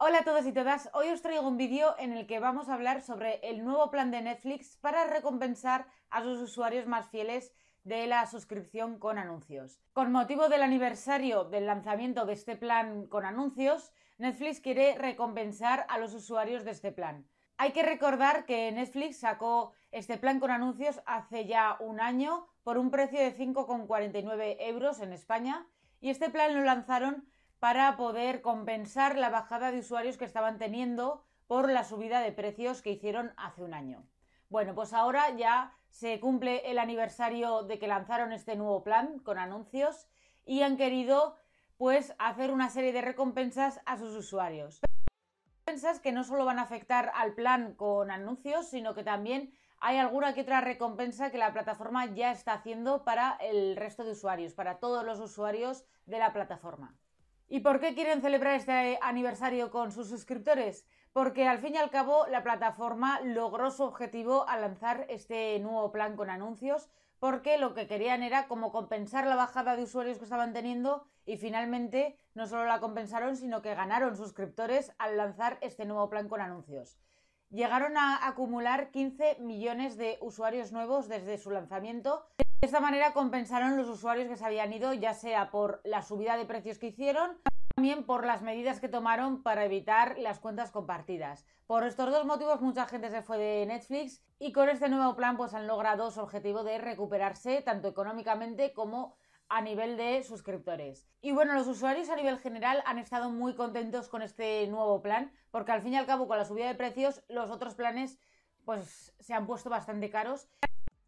Hola a todos y todas, hoy os traigo un vídeo en el que vamos a hablar sobre el nuevo plan de Netflix para recompensar a sus usuarios más fieles de la suscripción con anuncios. Con motivo del aniversario del lanzamiento de este plan con anuncios, Netflix quiere recompensar a los usuarios de este plan. Hay que recordar que Netflix sacó este plan con anuncios hace ya un año por un precio de 5,49 euros en España y este plan lo lanzaron para poder compensar la bajada de usuarios que estaban teniendo por la subida de precios que hicieron hace un año. Bueno, pues ahora ya se cumple el aniversario de que lanzaron este nuevo plan con anuncios y han querido pues hacer una serie de recompensas a sus usuarios. Recompensas que no solo van a afectar al plan con anuncios, sino que también hay alguna que otra recompensa que la plataforma ya está haciendo para el resto de usuarios, para todos los usuarios de la plataforma. ¿Y por qué quieren celebrar este aniversario con sus suscriptores? Porque al fin y al cabo la plataforma logró su objetivo al lanzar este nuevo plan con anuncios, porque lo que querían era como compensar la bajada de usuarios que estaban teniendo y finalmente no solo la compensaron, sino que ganaron suscriptores al lanzar este nuevo plan con anuncios llegaron a acumular 15 millones de usuarios nuevos desde su lanzamiento. De esta manera compensaron los usuarios que se habían ido, ya sea por la subida de precios que hicieron, también por las medidas que tomaron para evitar las cuentas compartidas. Por estos dos motivos mucha gente se fue de Netflix y con este nuevo plan pues han logrado su objetivo de recuperarse tanto económicamente como a nivel de suscriptores. Y bueno, los usuarios a nivel general han estado muy contentos con este nuevo plan, porque al fin y al cabo con la subida de precios los otros planes pues se han puesto bastante caros.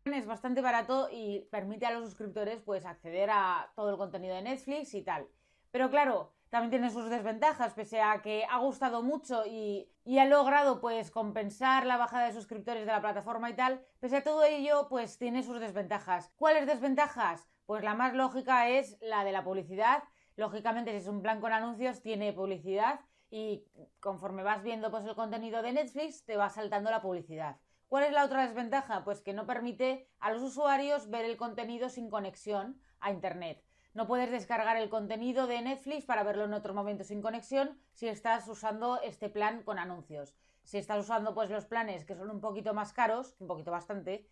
Es bastante barato y permite a los suscriptores pues acceder a todo el contenido de Netflix y tal. Pero claro, también tiene sus desventajas, pese a que ha gustado mucho y, ha logrado pues compensar la bajada de suscriptores de la plataforma y tal, pese a todo ello pues tiene sus desventajas. ¿Cuáles desventajas? Pues la más lógica es la de la publicidad. Lógicamente, si es un plan con anuncios, tiene publicidad y conforme vas viendo pues, el contenido de Netflix, te va saltando la publicidad. ¿Cuál es la otra desventaja? Pues que no permite a los usuarios ver el contenido sin conexión a Internet. No puedes descargar el contenido de Netflix para verlo en otro momento sin conexión si estás usando este plan con anuncios. Si estás usando pues los planes que son un poquito más caros, un poquito bastante,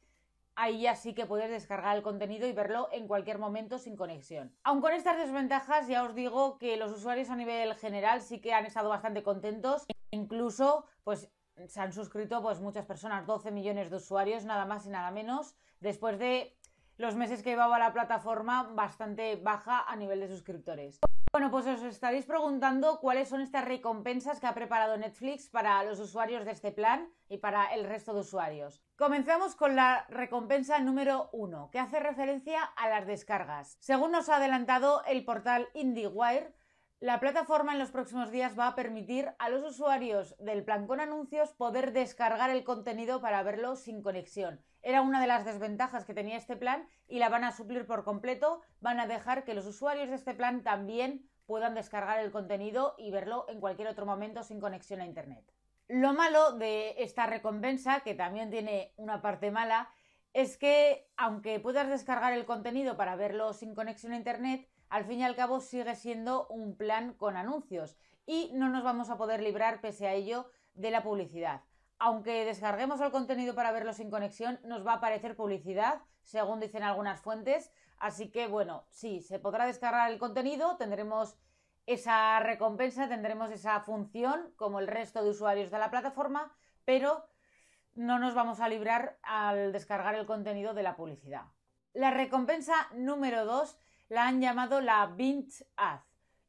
ahí ya sí que puedes descargar el contenido y verlo en cualquier momento sin conexión. Aun con estas desventajas, ya os digo que los usuarios a nivel general sí que han estado bastante contentos. Incluso, pues se han suscrito pues muchas personas, 12 millones de usuarios, nada más y nada menos, después de los meses que llevaba la plataforma bastante baja a nivel de suscriptores. Bueno, pues os estaréis preguntando cuáles son estas recompensas que ha preparado Netflix para los usuarios de este plan y para el resto de usuarios. Comenzamos con la recompensa número uno, que hace referencia a las descargas. Según nos ha adelantado el portal IndieWire, la plataforma en los próximos días va a permitir a los usuarios del plan con anuncios poder descargar el contenido para verlo sin conexión. Era una de las desventajas que tenía este plan y la van a suplir por completo. Van a dejar que los usuarios de este plan también puedan descargar el contenido y verlo en cualquier otro momento sin conexión a Internet. Lo malo de esta recompensa, que también tiene una parte mala, es que aunque puedas descargar el contenido para verlo sin conexión a Internet, al fin y al cabo sigue siendo un plan con anuncios y no nos vamos a poder librar pese a ello de la publicidad. Aunque descarguemos el contenido para verlo sin conexión, nos va a aparecer publicidad, según dicen algunas fuentes. Así que bueno, sí, se podrá descargar el contenido, tendremos esa recompensa, tendremos esa función como el resto de usuarios de la plataforma, pero no nos vamos a librar al descargar el contenido de la publicidad. La recompensa número 2 la han llamado la Binge Ad.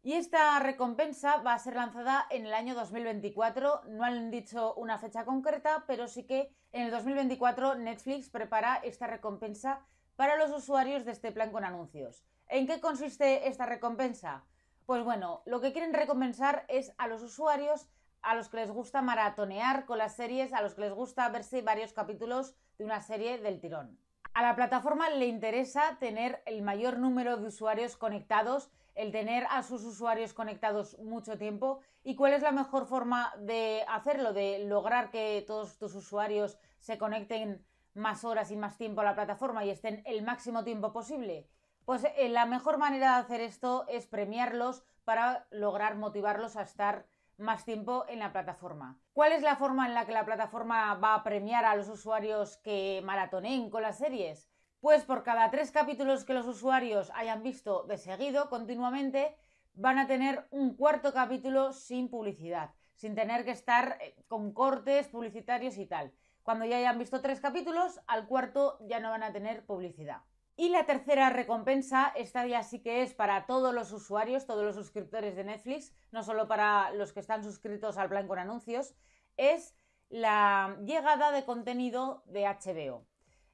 Y esta recompensa va a ser lanzada en el año 2024. No han dicho una fecha concreta, pero sí que en el 2024 Netflix prepara esta recompensa para los usuarios de este plan con anuncios. ¿En qué consiste esta recompensa? Pues bueno, lo que quieren recompensar es a los usuarios a los que les gusta maratonear con las series, a los que les gusta verse varios capítulos de una serie del tirón. A la plataforma le interesa tener el mayor número de usuarios conectados, el tener a sus usuarios conectados mucho tiempo y cuál es la mejor forma de hacerlo, de lograr que todos tus usuarios se conecten más horas y más tiempo a la plataforma y estén el máximo tiempo posible. Pues eh, la mejor manera de hacer esto es premiarlos para lograr motivarlos a estar más tiempo en la plataforma. ¿Cuál es la forma en la que la plataforma va a premiar a los usuarios que maratoneen con las series? Pues por cada tres capítulos que los usuarios hayan visto de seguido, continuamente, van a tener un cuarto capítulo sin publicidad, sin tener que estar eh, con cortes publicitarios y tal. Cuando ya hayan visto tres capítulos, al cuarto ya no van a tener publicidad. Y la tercera recompensa, esta ya sí que es para todos los usuarios, todos los suscriptores de Netflix, no solo para los que están suscritos al plan con anuncios, es la llegada de contenido de HBO.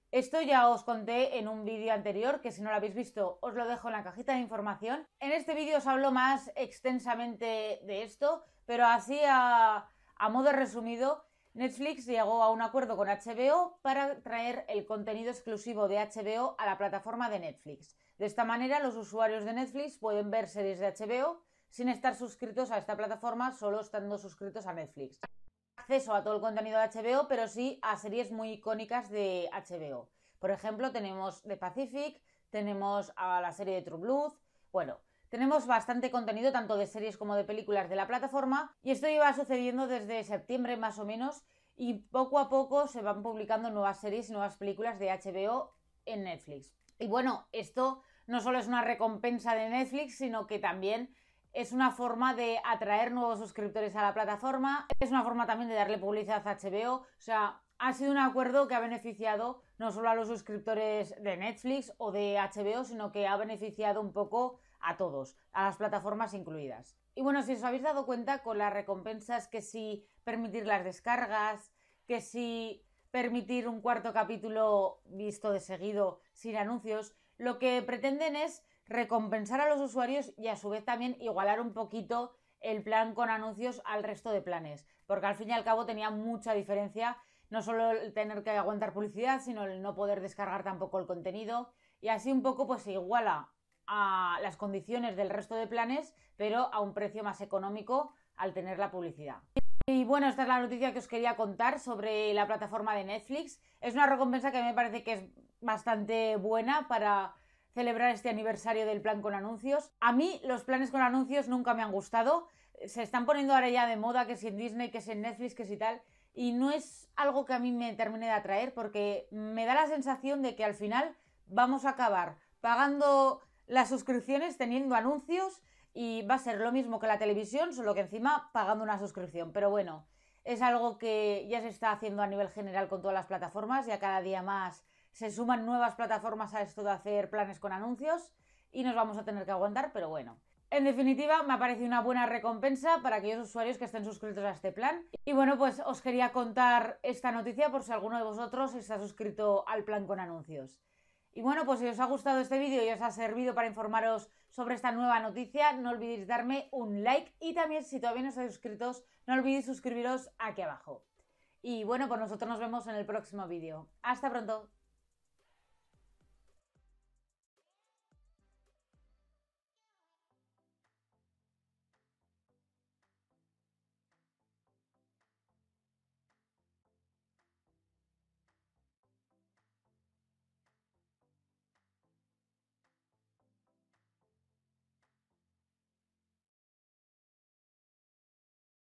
Esto ya os conté en un vídeo anterior, que si no lo habéis visto os lo dejo en la cajita de información. En este vídeo os hablo más extensamente de esto, pero así a, a modo resumido, Netflix llegó a un acuerdo con HBO para traer el contenido exclusivo de HBO a la plataforma de Netflix. De esta manera, los usuarios de Netflix pueden ver series de HBO sin estar suscritos a esta plataforma, solo estando suscritos a Netflix. Acceso a todo el contenido de HBO, pero sí a series muy icónicas de HBO. Por ejemplo, tenemos The Pacific, tenemos a la serie de True Blood, bueno, tenemos bastante contenido tanto de series como de películas de la plataforma y esto iba sucediendo desde septiembre más o menos y poco a poco se van publicando nuevas series y nuevas películas de HBO en Netflix. Y bueno, esto no solo es una recompensa de Netflix, sino que también es una forma de atraer nuevos suscriptores a la plataforma, es una forma también de darle publicidad a HBO, o sea, ha sido un acuerdo que ha beneficiado no solo a los suscriptores de Netflix o de HBO, sino que ha beneficiado un poco a todos, a las plataformas incluidas. Y bueno, si os habéis dado cuenta con las recompensas que si permitir las descargas, que si permitir un cuarto capítulo visto de seguido sin anuncios, lo que pretenden es recompensar a los usuarios y a su vez también igualar un poquito el plan con anuncios al resto de planes, porque al fin y al cabo tenía mucha diferencia no solo el tener que aguantar publicidad, sino el no poder descargar tampoco el contenido y así un poco pues se iguala a las condiciones del resto de planes, pero a un precio más económico al tener la publicidad. Y bueno, esta es la noticia que os quería contar sobre la plataforma de Netflix. Es una recompensa que me parece que es bastante buena para celebrar este aniversario del plan con anuncios. A mí los planes con anuncios nunca me han gustado. Se están poniendo ahora ya de moda que si en Disney, que si en Netflix, que si tal. Y no es algo que a mí me termine de atraer porque me da la sensación de que al final vamos a acabar pagando las suscripciones teniendo anuncios y va a ser lo mismo que la televisión, solo que encima pagando una suscripción. Pero bueno, es algo que ya se está haciendo a nivel general con todas las plataformas, ya cada día más se suman nuevas plataformas a esto de hacer planes con anuncios y nos vamos a tener que aguantar, pero bueno. En definitiva, me parece una buena recompensa para aquellos usuarios que estén suscritos a este plan. Y bueno, pues os quería contar esta noticia por si alguno de vosotros está suscrito al plan con anuncios. Y bueno, pues si os ha gustado este vídeo y os ha servido para informaros sobre esta nueva noticia, no olvidéis darme un like y también si todavía no estáis suscritos, no olvidéis suscribiros aquí abajo. Y bueno, pues nosotros nos vemos en el próximo vídeo. Hasta pronto.